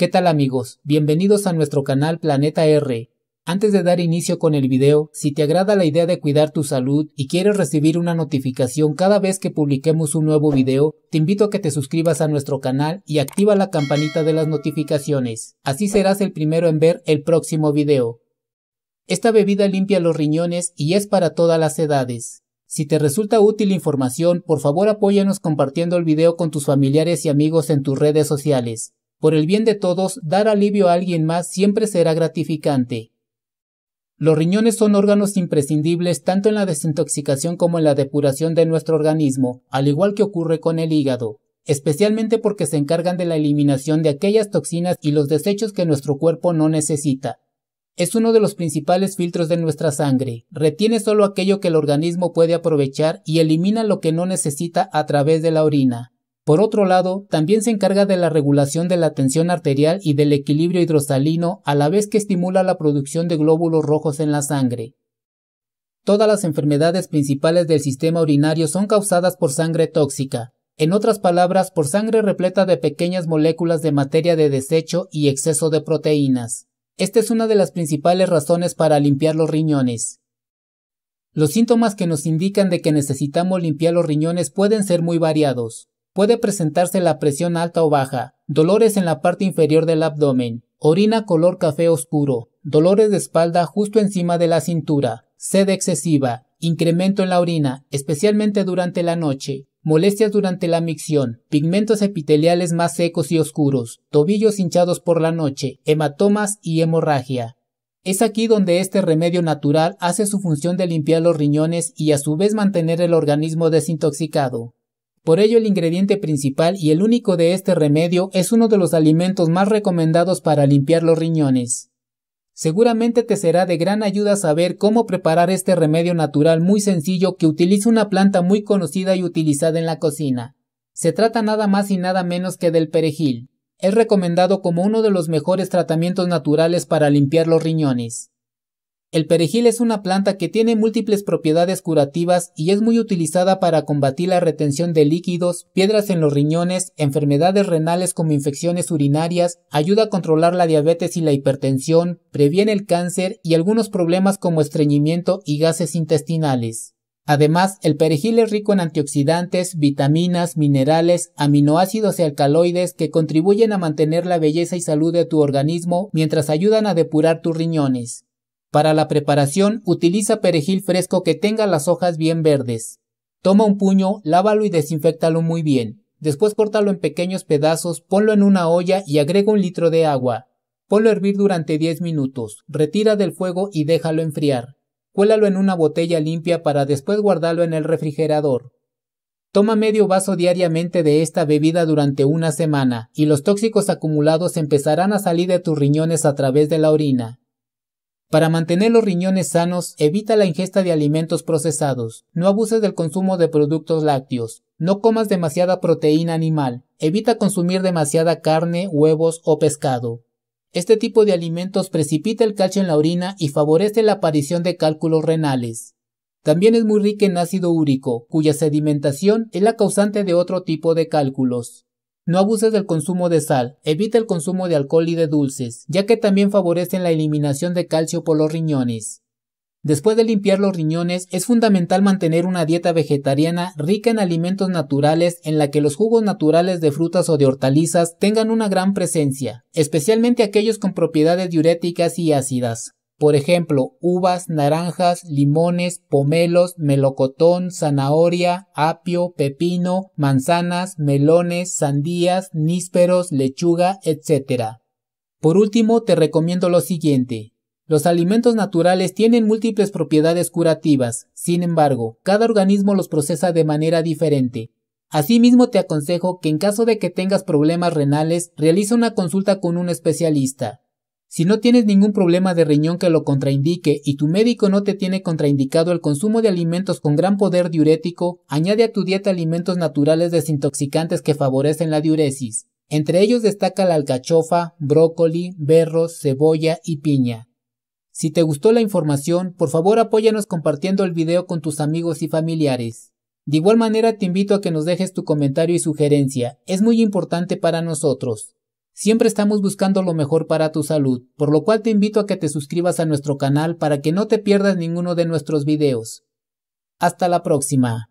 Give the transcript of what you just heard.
¿Qué tal amigos? Bienvenidos a nuestro canal Planeta R. Antes de dar inicio con el video, si te agrada la idea de cuidar tu salud y quieres recibir una notificación cada vez que publiquemos un nuevo video, te invito a que te suscribas a nuestro canal y activa la campanita de las notificaciones. Así serás el primero en ver el próximo video. Esta bebida limpia los riñones y es para todas las edades. Si te resulta útil la información, por favor apóyanos compartiendo el video con tus familiares y amigos en tus redes sociales. Por el bien de todos, dar alivio a alguien más siempre será gratificante. Los riñones son órganos imprescindibles tanto en la desintoxicación como en la depuración de nuestro organismo, al igual que ocurre con el hígado, especialmente porque se encargan de la eliminación de aquellas toxinas y los desechos que nuestro cuerpo no necesita. Es uno de los principales filtros de nuestra sangre, retiene solo aquello que el organismo puede aprovechar y elimina lo que no necesita a través de la orina. Por otro lado, también se encarga de la regulación de la tensión arterial y del equilibrio hidrosalino a la vez que estimula la producción de glóbulos rojos en la sangre. Todas las enfermedades principales del sistema urinario son causadas por sangre tóxica, en otras palabras, por sangre repleta de pequeñas moléculas de materia de desecho y exceso de proteínas. Esta es una de las principales razones para limpiar los riñones. Los síntomas que nos indican de que necesitamos limpiar los riñones pueden ser muy variados. Puede presentarse la presión alta o baja, dolores en la parte inferior del abdomen, orina color café oscuro, dolores de espalda justo encima de la cintura, sed excesiva, incremento en la orina, especialmente durante la noche, molestias durante la micción, pigmentos epiteliales más secos y oscuros, tobillos hinchados por la noche, hematomas y hemorragia. Es aquí donde este remedio natural hace su función de limpiar los riñones y a su vez mantener el organismo desintoxicado. Por ello el ingrediente principal y el único de este remedio es uno de los alimentos más recomendados para limpiar los riñones. Seguramente te será de gran ayuda saber cómo preparar este remedio natural muy sencillo que utiliza una planta muy conocida y utilizada en la cocina. Se trata nada más y nada menos que del perejil. Es recomendado como uno de los mejores tratamientos naturales para limpiar los riñones. El perejil es una planta que tiene múltiples propiedades curativas y es muy utilizada para combatir la retención de líquidos, piedras en los riñones, enfermedades renales como infecciones urinarias, ayuda a controlar la diabetes y la hipertensión, previene el cáncer y algunos problemas como estreñimiento y gases intestinales. Además, el perejil es rico en antioxidantes, vitaminas, minerales, aminoácidos y alcaloides que contribuyen a mantener la belleza y salud de tu organismo mientras ayudan a depurar tus riñones. Para la preparación, utiliza perejil fresco que tenga las hojas bien verdes. Toma un puño, lávalo y desinfectalo muy bien. Después córtalo en pequeños pedazos, ponlo en una olla y agrega un litro de agua. Ponlo a hervir durante 10 minutos, retira del fuego y déjalo enfriar. Cuélalo en una botella limpia para después guardarlo en el refrigerador. Toma medio vaso diariamente de esta bebida durante una semana y los tóxicos acumulados empezarán a salir de tus riñones a través de la orina. Para mantener los riñones sanos, evita la ingesta de alimentos procesados. No abuses del consumo de productos lácteos. No comas demasiada proteína animal. Evita consumir demasiada carne, huevos o pescado. Este tipo de alimentos precipita el calcio en la orina y favorece la aparición de cálculos renales. También es muy rica en ácido úrico, cuya sedimentación es la causante de otro tipo de cálculos. No abuses del consumo de sal, evita el consumo de alcohol y de dulces, ya que también favorecen la eliminación de calcio por los riñones. Después de limpiar los riñones, es fundamental mantener una dieta vegetariana rica en alimentos naturales en la que los jugos naturales de frutas o de hortalizas tengan una gran presencia, especialmente aquellos con propiedades diuréticas y ácidas. Por ejemplo, uvas, naranjas, limones, pomelos, melocotón, zanahoria, apio, pepino, manzanas, melones, sandías, nísperos, lechuga, etc. Por último, te recomiendo lo siguiente. Los alimentos naturales tienen múltiples propiedades curativas, sin embargo, cada organismo los procesa de manera diferente. Asimismo, te aconsejo que en caso de que tengas problemas renales, realiza una consulta con un especialista. Si no tienes ningún problema de riñón que lo contraindique y tu médico no te tiene contraindicado el consumo de alimentos con gran poder diurético, añade a tu dieta alimentos naturales desintoxicantes que favorecen la diuresis. Entre ellos destaca la alcachofa, brócoli, berros, cebolla y piña. Si te gustó la información, por favor apóyanos compartiendo el video con tus amigos y familiares. De igual manera te invito a que nos dejes tu comentario y sugerencia, es muy importante para nosotros. Siempre estamos buscando lo mejor para tu salud, por lo cual te invito a que te suscribas a nuestro canal para que no te pierdas ninguno de nuestros videos. Hasta la próxima.